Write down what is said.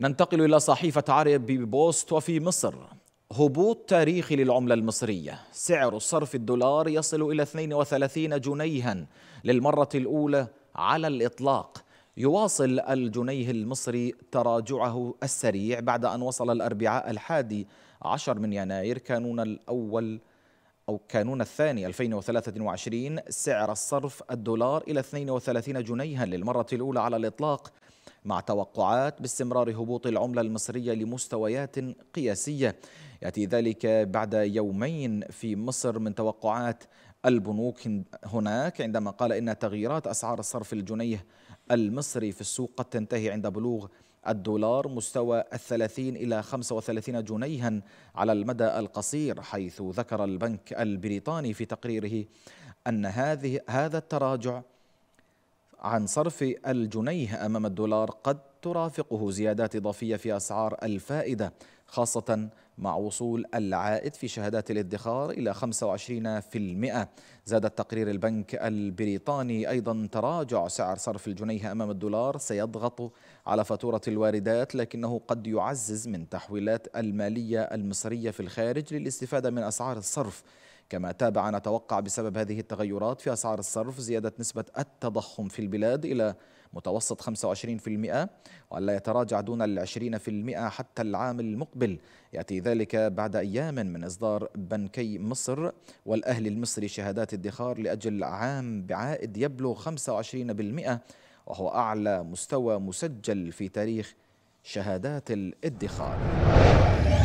ننتقل إلى صحيفة عربي بوست وفي مصر هبوط تاريخي للعملة المصرية سعر صرف الدولار يصل إلى 32 جنيها للمرة الأولى على الإطلاق يواصل الجنيه المصري تراجعه السريع بعد أن وصل الأربعاء الحادي عشر من يناير كانون الأول أو كانون الثاني 2023 سعر الصرف الدولار إلى 32 جنيها للمرة الأولى على الإطلاق مع توقعات باستمرار هبوط العملة المصرية لمستويات قياسية يأتي ذلك بعد يومين في مصر من توقعات البنوك هناك عندما قال إن تغييرات أسعار صرف الجنيه المصري في السوق قد تنتهي عند بلوغ الدولار مستوى الثلاثين إلى 35 جنيها على المدى القصير حيث ذكر البنك البريطاني في تقريره أن هذه هذا التراجع عن صرف الجنيه أمام الدولار قد ترافقه زيادات إضافية في أسعار الفائدة خاصة مع وصول العائد في شهادات الادخار إلى 25% زاد التقرير البنك البريطاني أيضا تراجع سعر صرف الجنيه أمام الدولار سيضغط على فاتورة الواردات لكنه قد يعزز من تحويلات المالية المصرية في الخارج للاستفادة من أسعار الصرف كما تابع نتوقع بسبب هذه التغيرات في أسعار الصرف زيادة نسبة التضخم في البلاد إلى متوسط 25% وأن لا يتراجع دون العشرين في المئة حتى العام المقبل يأتي ذلك بعد أيام من إصدار بنكي مصر والأهل المصري شهادات ادخار لأجل عام بعائد يبلغ 25% وهو أعلى مستوى مسجل في تاريخ شهادات الادخار